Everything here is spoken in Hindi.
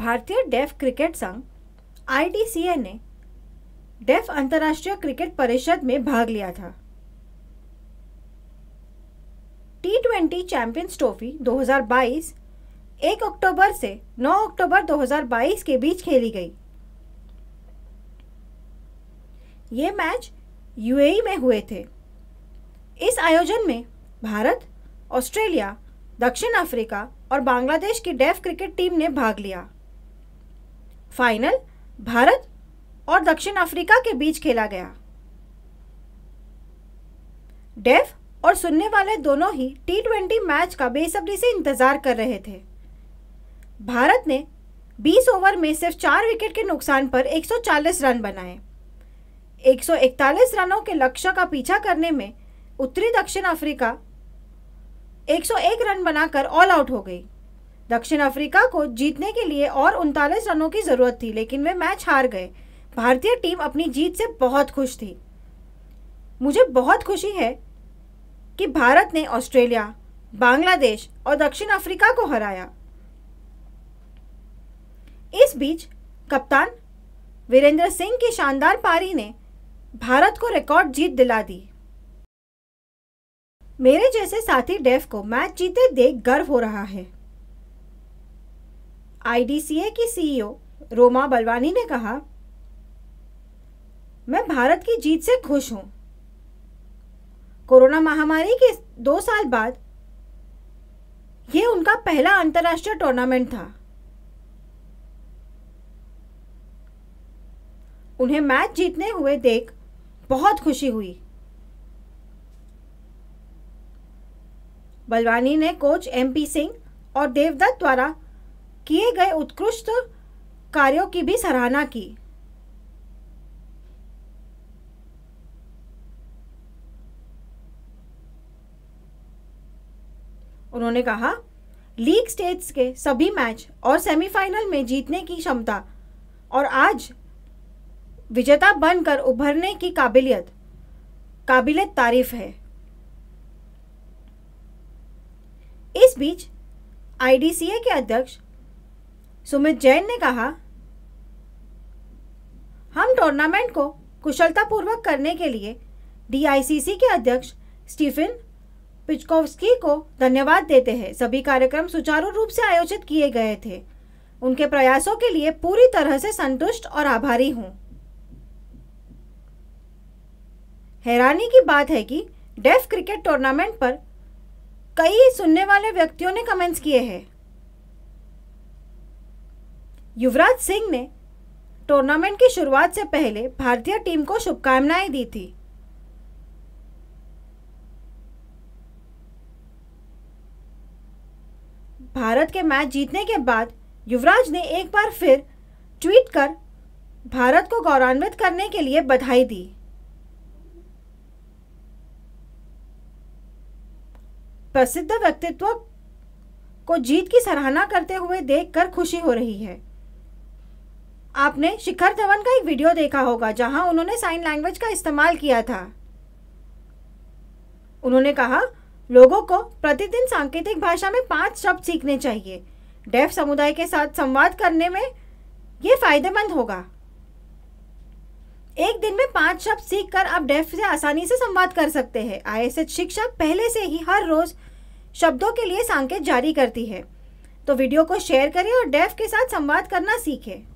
भारतीय डेफ क्रिकेट संघ आई ने डेफ अंतर्राष्ट्रीय क्रिकेट परिषद में भाग लिया था टी ट्वेंटी चैंपियंस ट्रॉफी 2022 एक अक्टूबर से 9 अक्टूबर 2022 के बीच खेली गई ये मैच यूएई में हुए थे इस आयोजन में भारत ऑस्ट्रेलिया दक्षिण अफ्रीका और बांग्लादेश की डेफ क्रिकेट टीम ने भाग लिया फाइनल भारत और दक्षिण अफ्रीका के बीच खेला गया डेफ और सुनने वाले दोनों ही टी ट्वेंटी मैच का बेसब्री से इंतजार कर रहे थे भारत ने 20 ओवर में सिर्फ चार विकेट के नुकसान पर 140 रन बनाए 141 रनों के लक्ष्य का पीछा करने में उत्तरी दक्षिण अफ्रीका 101 रन बनाकर ऑल आउट हो गई दक्षिण अफ्रीका को जीतने के लिए और उनतालीस रनों की जरूरत थी लेकिन वे मैच हार गए भारतीय टीम अपनी जीत से बहुत खुश थी मुझे बहुत खुशी है कि भारत ने ऑस्ट्रेलिया बांग्लादेश और दक्षिण अफ्रीका को हराया इस बीच कप्तान वीरेंद्र सिंह की शानदार पारी ने भारत को रिकॉर्ड जीत दिला दी मेरे जैसे साथी डेफ को मैच जीते देख गर्व हो रहा है आईडीसीए की सीईओ e रोमा बलवानी ने कहा मैं भारत की जीत से खुश हूं कोरोना महामारी के दो साल बाद यह उनका पहला अंतर्राष्ट्रीय टूर्नामेंट था उन्हें मैच जीतने हुए देख बहुत खुशी हुई बलवानी ने कोच एमपी सिंह और देवदत्त द्वारा किए गए उत्कृष्ट कार्यों की भी सराहना की उन्होंने कहा लीग स्टेट्स के सभी मैच और सेमीफाइनल में जीतने की क्षमता और आज विजेता बनकर उभरने की काबिलियत काबिलियत तारीफ है इस बीच आईडीसीए के अध्यक्ष सुमित जैन ने कहा हम टूर्नामेंट को कुशलतापूर्वक करने के लिए डीआईसीसी के अध्यक्ष स्टीफन पिचकोवस्की को धन्यवाद देते हैं सभी कार्यक्रम सुचारू रूप से आयोजित किए गए थे उनके प्रयासों के लिए पूरी तरह से संतुष्ट और आभारी हूँ हैरानी की बात है कि डेफ क्रिकेट टूर्नामेंट पर कई सुनने वाले व्यक्तियों ने कमेंट्स किए हैं युवराज सिंह ने टूर्नामेंट की शुरुआत से पहले भारतीय टीम को शुभकामनाएं दी थी भारत के मैच जीतने के बाद युवराज ने एक बार फिर ट्वीट कर भारत को गौरवान्वित करने के लिए बधाई दी प्रसिद्ध व्यक्तित्व को जीत की सराहना करते हुए देखकर खुशी हो रही है आपने शिखर धवन का एक वीडियो देखा होगा जहां उन्होंने साइन लैंग्वेज का इस्तेमाल किया था उन्होंने कहा लोगों को प्रतिदिन सांकेतिक भाषा में पांच शब्द सीखने चाहिए डेफ समुदाय के साथ संवाद करने में ये फायदेमंद होगा एक दिन में पांच शब्द सीखकर आप डेफ से आसानी से संवाद कर सकते हैं आईएसएच शिक्षक पहले से ही हर रोज शब्दों के लिए संकेत जारी करती है तो वीडियो को शेयर करें और डेफ के साथ संवाद करना सीखें